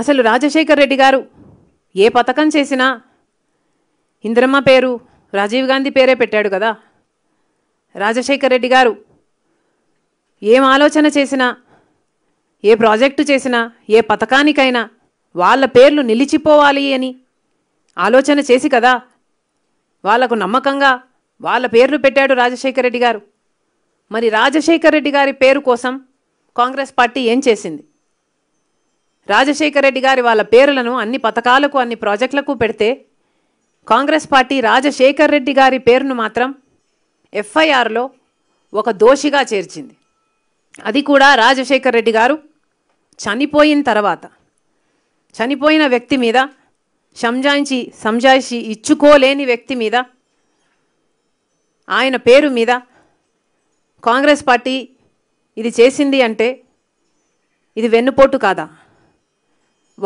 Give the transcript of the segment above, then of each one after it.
అసలు రాజశేఖర్ రెడ్డి గారు ఏ పథకం చేసినా ఇందిరమ్మ పేరు రాజీవ్ గాంధీ పేరే పెట్టాడు కదా రాజశేఖర్ రెడ్డి గారు ఏం ఆలోచన చేసినా ఏ ప్రాజెక్టు చేసినా ఏ పథకానికైనా వాళ్ళ పేర్లు నిలిచిపోవాలి అని ఆలోచన చేసి కదా వాళ్లకు నమ్మకంగా వాళ్ళ పేర్లు పెట్టాడు రాజశేఖర్ రెడ్డి గారు మరి రాజశేఖర్ రెడ్డి గారి పేరు కోసం కాంగ్రెస్ పార్టీ ఏం చేసింది రాజశేఖర రెడ్డి గారి వాళ్ళ పేర్లను అన్ని పథకాలకు అన్ని ప్రాజెక్టులకు పెడితే కాంగ్రెస్ పార్టీ రాజశేఖర్ రెడ్డి గారి పేరును మాత్రం ఎఫ్ఐఆర్లో ఒక దోషిగా చేర్చింది అది కూడా రాజశేఖర్ రెడ్డి గారు చనిపోయిన తర్వాత చనిపోయిన వ్యక్తి మీద సంజాయించి సంజాయిషి ఇచ్చుకోలేని వ్యక్తి మీద ఆయన పేరు మీద కాంగ్రెస్ పార్టీ ఇది చేసింది అంటే ఇది వెన్నుపోటు కాదా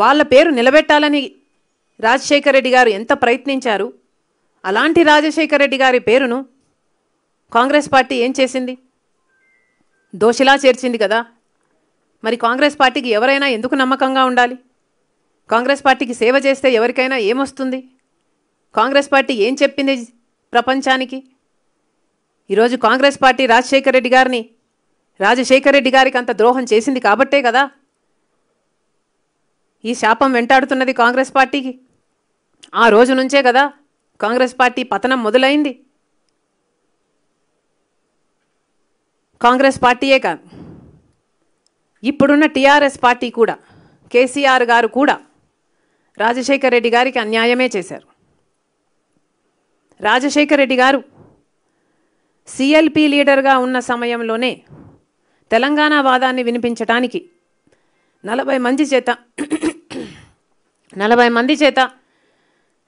వాళ్ళ పేరు నిలబెట్టాలని రాజశేఖర రెడ్డి గారు ఎంత ప్రయత్నించారు అలాంటి రాజశేఖర రెడ్డి గారి పేరును కాంగ్రెస్ పార్టీ ఏం చేసింది దోషిలా చేర్చింది కదా మరి కాంగ్రెస్ పార్టీకి ఎవరైనా ఎందుకు నమ్మకంగా ఉండాలి కాంగ్రెస్ పార్టీకి సేవ చేస్తే ఎవరికైనా ఏమొస్తుంది కాంగ్రెస్ పార్టీ ఏం చెప్పింది ప్రపంచానికి ఈరోజు కాంగ్రెస్ పార్టీ రాజశేఖర రెడ్డి గారిని రాజశేఖర రెడ్డి గారికి అంత ద్రోహం చేసింది కాబట్టే కదా ఈ శాపం వెంటాడుతున్నది కాంగ్రెస్ పార్టీకి ఆ రోజు నుంచే కదా కాంగ్రెస్ పార్టీ పతనం మొదలైంది కాంగ్రెస్ పార్టీయే కాదు ఇప్పుడున్న టీఆర్ఎస్ పార్టీ కూడా కేసీఆర్ గారు కూడా రాజశేఖర్ రెడ్డి గారికి అన్యాయమే చేశారు రాజశేఖర రెడ్డి గారు సిఎల్పి లీడర్గా ఉన్న సమయంలోనే తెలంగాణ వాదాన్ని వినిపించటానికి నలభై మంది చేత నలభై మంది చేత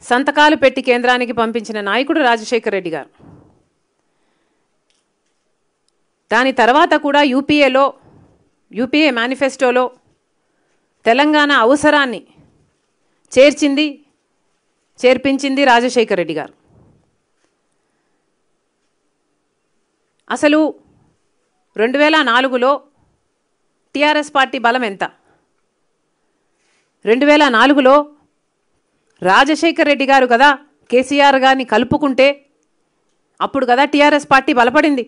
సంతకాలు పెట్టి కేంద్రానికి పంపించిన నాయకుడు రాజశేఖర్ రెడ్డి గారు దాని తర్వాత కూడా యూపీఏలో యూపీఏ మేనిఫెస్టోలో తెలంగాణ అవసరాన్ని చేర్చింది చేర్పించింది రాజశేఖర్ రెడ్డి గారు అసలు రెండు వేల నాలుగులో టీఆర్ఎస్ పార్టీ బలం ఎంత రెండు వేల నాలుగులో రాజశేఖర్ రెడ్డి గారు కదా కేసీఆర్ గారిని కలుపుకుంటే అప్పుడు కదా టీఆర్ఎస్ పార్టీ బలపడింది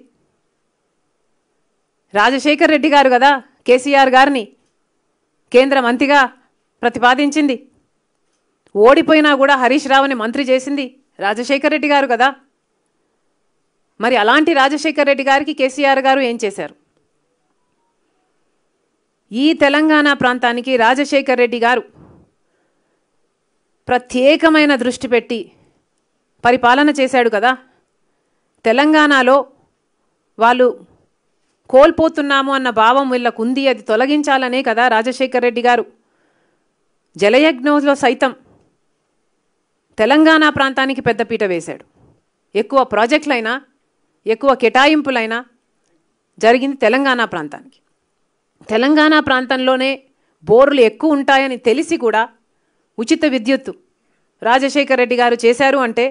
రాజశేఖర్ రెడ్డి గారు కదా కేసీఆర్ గారిని కేంద్ర మంత్రిగా ప్రతిపాదించింది ఓడిపోయినా కూడా హరీష్ రావుని మంత్రి చేసింది రాజశేఖర్ రెడ్డి గారు కదా మరి అలాంటి రాజశేఖర్ రెడ్డి గారికి కేసీఆర్ గారు ఏం చేశారు ఈ తెలంగాణ ప్రాంతానికి రాజశేఖర్ రెడ్డి గారు ప్రత్యేకమైన దృష్టి పెట్టి పరిపాలన చేశాడు కదా తెలంగాణలో వాళ్ళు కోల్పోతున్నాము అన్న భావం వీళ్ళకు ఉంది అది తొలగించాలనే కదా రాజశేఖర్ రెడ్డి గారు జలయజ్ఞంలో సైతం తెలంగాణ ప్రాంతానికి పెద్దపీట వేశాడు ఎక్కువ ప్రాజెక్టులైనా ఎక్కువ కేటాయింపులైనా జరిగింది తెలంగాణ ప్రాంతానికి తెలంగాణ ప్రాంతంలోనే బోర్లు ఎక్కువ ఉంటాయని తెలిసి కూడా ఉచిత విద్యుత్ రాజశేఖర రెడ్డి గారు చేశారు అంటే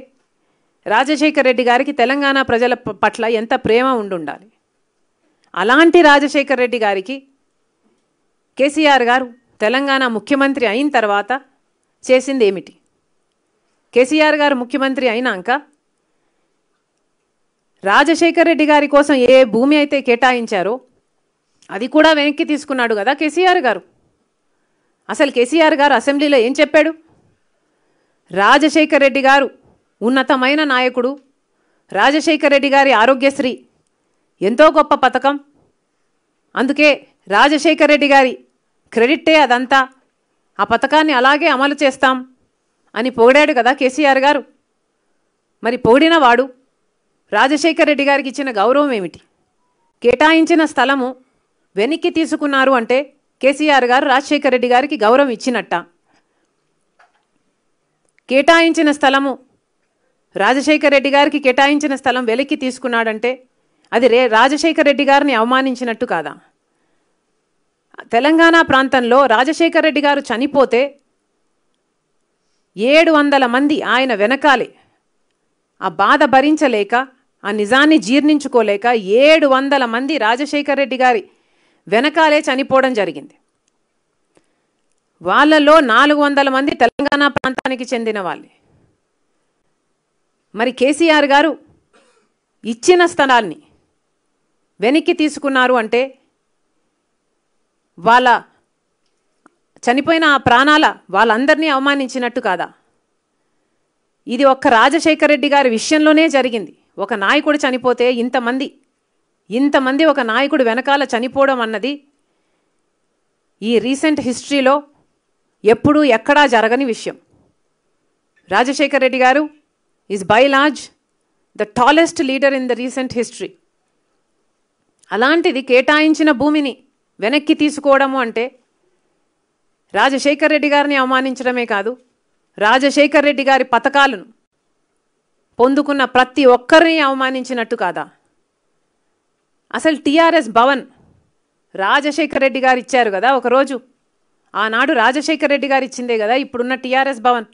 రాజశేఖర రెడ్డి గారికి తెలంగాణ ప్రజల పట్ల ఎంత ప్రేమ ఉండుండాలి అలాంటి రాజశేఖర రెడ్డి గారికి కేసీఆర్ గారు తెలంగాణ ముఖ్యమంత్రి అయిన తర్వాత చేసింది ఏమిటి కేసీఆర్ గారు ముఖ్యమంత్రి అయినాక రాజశేఖర రెడ్డి గారి కోసం ఏ భూమి అయితే కేటాయించారో అది కూడా వెనక్కి తీసుకున్నాడు కదా కేసీఆర్ గారు అసలు కేసీఆర్ గారు అసెంబ్లీలో ఏం చెప్పాడు రాజశేఖర్ రెడ్డి గారు ఉన్నతమైన నాయకుడు రాజశేఖర్ రెడ్డి గారి ఆరోగ్యశ్రీ ఎంతో గొప్ప పథకం అందుకే రాజశేఖర్ రెడ్డి గారి క్రెడిట్టే అదంతా ఆ పథకాన్ని అలాగే అమలు చేస్తాం అని పొగిడాడు కదా కేసీఆర్ గారు మరి పొగిడిన వాడు రాజశేఖర్ రెడ్డి గారికి ఇచ్చిన గౌరవం ఏమిటి కేటాయించిన స్థలము వెనక్కి తీసుకున్నారు అంటే కేసీఆర్ గారు రాజశేఖర రెడ్డి గారికి గౌరవం ఇచ్చినట్ట కేటాయించిన స్థలము రాజశేఖర రెడ్డి గారికి కేటాయించిన స్థలం వెలికి తీసుకున్నాడంటే అది రే రాజశేఖర రెడ్డి గారిని అవమానించినట్టు కాదా తెలంగాణ ప్రాంతంలో రాజశేఖర రెడ్డి గారు చనిపోతే ఏడు వందల మంది ఆయన వెనకాలే ఆ బాధ భరించలేక ఆ నిజాన్ని జీర్ణించుకోలేక ఏడు వందల మంది రాజశేఖర రెడ్డి గారి వెనకాలే చనిపోవడం జరిగింది వాళ్ళలో నాలుగు వందల మంది తెలంగాణ ప్రాంతానికి చెందిన వాళ్ళే మరి కేసీఆర్ గారు ఇచ్చిన స్థలాన్ని వెనక్కి తీసుకున్నారు అంటే వాళ్ళ చనిపోయిన ఆ ప్రాణాల వాళ్ళందరినీ అవమానించినట్టు కాదా ఇది ఒక్క రాజశేఖర రెడ్డి గారి విషయంలోనే జరిగింది ఒక నాయకుడు చనిపోతే ఇంతమంది ఇంతమంది ఒక నాయకుడు వెనకాల చనిపోవడం అన్నది ఈ రీసెంట్ హిస్టరీలో ఎప్పుడూ ఎక్కడా జరగని విషయం రాజశేఖర్ రెడ్డి గారు is by large the tallest leader in the recent history అలాంటిది కేటాయించిన భూమిని వెనక్కి తీసుకోవడము అంటే రాజశేఖర్ రెడ్డి గారిని అవమానించడమే కాదు రాజశేఖర్ రెడ్డి గారి పథకాలను పొందుకున్న ప్రతి ఒక్కరిని అవమానించినట్టు కాదా అసలు టీఆర్ఎస్ భవన్ రాజశేఖర్ రెడ్డి గారు ఇచ్చారు కదా ఒకరోజు ఆనాడు రాజశేఖర్ రెడ్డి గారు ఇచ్చిందే కదా ఇప్పుడున్న టీఆర్ఎస్ భవన్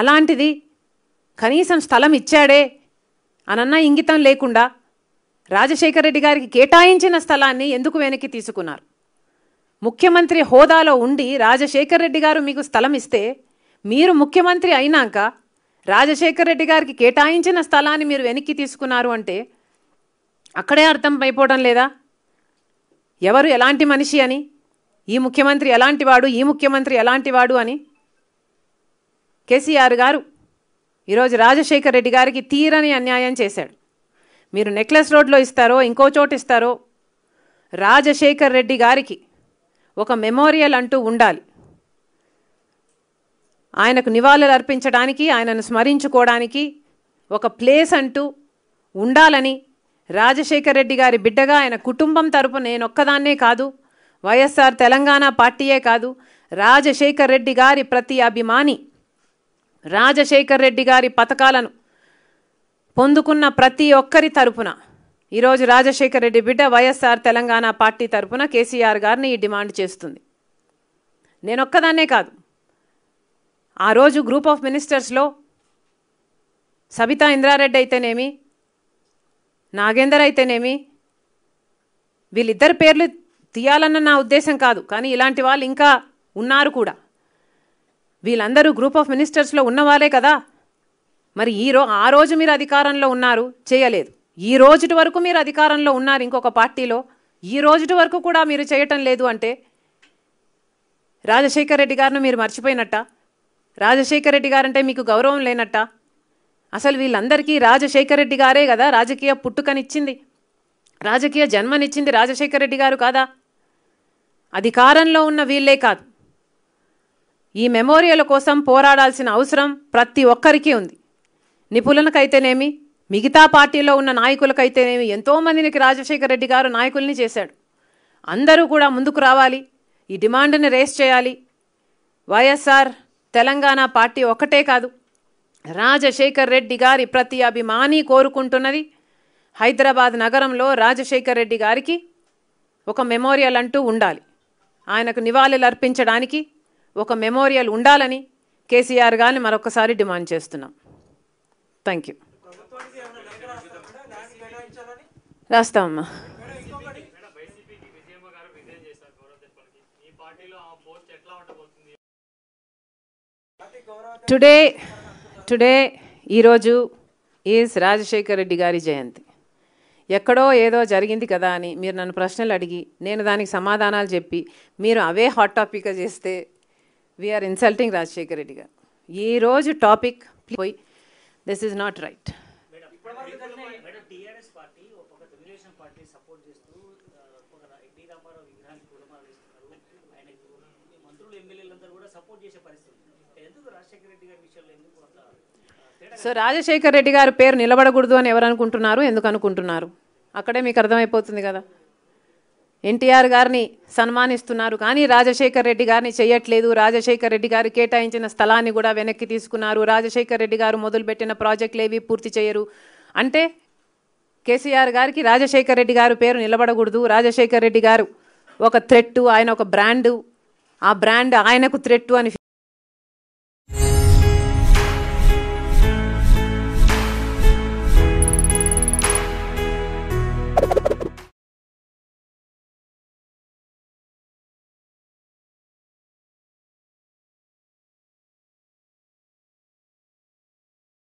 అలాంటిది కనీసం స్థలం ఇచ్చాడే అనన్న ఇంగితం లేకుండా రాజశేఖర రెడ్డి గారికి కేటాయించిన స్థలాన్ని ఎందుకు వెనక్కి తీసుకున్నారు ముఖ్యమంత్రి హోదాలో ఉండి రాజశేఖర రెడ్డి గారు మీకు స్థలం ఇస్తే మీరు ముఖ్యమంత్రి అయినాక రాజశేఖర రెడ్డి గారికి కేటాయించిన స్థలాన్ని మీరు వెనక్కి తీసుకున్నారు అంటే అక్కడే అర్థం అయిపోవడం లేదా ఎవరు ఎలాంటి మనిషి అని ఈ ముఖ్యమంత్రి ఎలాంటి వాడు ఈ ముఖ్యమంత్రి ఎలాంటి వాడు అని కేసీఆర్ గారు ఈరోజు రాజశేఖర్ రెడ్డి గారికి తీరని అన్యాయం చేశాడు మీరు నెక్లెస్ రోడ్లో ఇస్తారో ఇంకో చోటు ఇస్తారో రాజశేఖర్ రెడ్డి గారికి ఒక మెమోరియల్ అంటూ ఉండాలి ఆయనకు నివాళులు అర్పించడానికి ఆయనను స్మరించుకోవడానికి ఒక ప్లేస్ అంటూ ఉండాలని రాజశేఖర్ రెడ్డి గారి బిడ్డగా ఆయన కుటుంబం తరపు నేనొక్కదాన్నే కాదు వైఎస్ఆర్ తెలంగాణ పార్టీయే కాదు రాజశేఖర్ రెడ్డి గారి ప్రతి అభిమాని రాజశేఖర్ రెడ్డి గారి పథకాలను పొందుకున్న ప్రతి ఒక్కరి తరపున ఈరోజు రాజశేఖర్ రెడ్డి బిడ్డ వైఎస్ఆర్ తెలంగాణ పార్టీ తరపున కేసీఆర్ గారిని ఈ డిమాండ్ చేస్తుంది నేనొక్కదాన్నే కాదు ఆ రోజు గ్రూప్ ఆఫ్ మినిస్టర్స్లో సబితా ఇంద్రారెడ్డి అయితేనేమి నాగేందర్ అయితేనేమి వీళ్ళిద్దరు పేర్లు తీయాలన్న నా ఉద్దేశం కాదు కానీ ఇలాంటి వాళ్ళు ఇంకా ఉన్నారు కూడా వీళ్ళందరూ గ్రూప్ ఆఫ్ మినిస్టర్స్లో ఉన్నవాళ్ళే కదా మరి ఈ రో ఆ రోజు మీరు అధికారంలో ఉన్నారు చేయలేదు ఈ రోజుటి వరకు మీరు అధికారంలో ఉన్నారు ఇంకొక పార్టీలో ఈ రోజుటి వరకు కూడా మీరు చేయటం లేదు అంటే రాజశేఖర్ రెడ్డి గారిని మీరు మర్చిపోయినట్ట రాజశేఖర్ రెడ్డి గారంటే మీకు గౌరవం లేనట్టా అసలు వీళ్ళందరికీ రాజశేఖర రెడ్డి గారే కదా రాజకీయ పుట్టుకనిచ్చింది రాజకీయ జన్మనిచ్చింది రాజశేఖర రెడ్డి గారు కాదా అధికారంలో ఉన్న వీళ్ళే కాదు ఈ మెమోరియల్ కోసం పోరాడాల్సిన అవసరం ప్రతి ఒక్కరికి ఉంది నిపుణులకైతేనేమి మిగతా పార్టీలో ఉన్న నాయకులకైతేనేమి ఎంతోమందికి రాజశేఖర రెడ్డి గారు నాయకుల్ని చేశాడు అందరూ కూడా ముందుకు రావాలి ఈ డిమాండ్ని రేస్ చేయాలి వైఎస్ఆర్ తెలంగాణ పార్టీ ఒక్కటే కాదు రాజశేఖర్ రెడ్డి గారి ప్రతి అభిమాని కోరుకుంటున్నది హైదరాబాద్ నగరంలో రాజశేఖర్ రెడ్డి గారికి ఒక మెమోరియల్ అంటూ ఉండాలి ఆయనకు నివాళులు అర్పించడానికి ఒక మెమోరియల్ ఉండాలని కేసీఆర్ గారిని మరొకసారి డిమాండ్ చేస్తున్నాం థ్యాంక్ యూ రాస్తామమ్మా టుడే టుడే ఈరోజు ఈజ్ రాజశేఖర్ రెడ్డి గారి జయంతి ఎక్కడో ఏదో జరిగింది కదా అని మీరు నన్ను ప్రశ్నలు అడిగి నేను దానికి సమాధానాలు చెప్పి మీరు అవే హాట్ టాపిక్గా చేస్తే వీఆర్ ఇన్సల్టింగ్ రాజశేఖర్ రెడ్డి గారు ఈరోజు టాపిక్ పోయి this is not right so Rajasekhara Reddy గారి పేరు నిలబడకూడదు అని ఎవరు అనుకుంటున్నారు ఎందుకు అనుకుంటున్నారు అక్కడే మీకు అర్థమైపోతుంది కదా ఎన్టీఆర్ గారిని సన్మానిస్తున్నారు కానీ రాజశేఖర రెడ్డి గారిని చేయట్లేదు రాజశేఖర రెడ్డి గారు కేటాయించిన స్థలాన్ని కూడా వెనక్కి తీసుకున్నారు రాజశేఖర రెడ్డి గారు మొదలుపెట్టిన ప్రాజెక్టులు ఏవి పూర్తి చేయరు అంటే కేసీఆర్ గారికి రాజశేఖర్ రెడ్డి గారు పేరు నిలబడకూడదు రాజశేఖర్ రెడ్డి గారు ఒక థ్రెట్టు ఆయన ఒక బ్రాండు ఆ బ్రాండ్ ఆయనకు థ్రెట్టు అని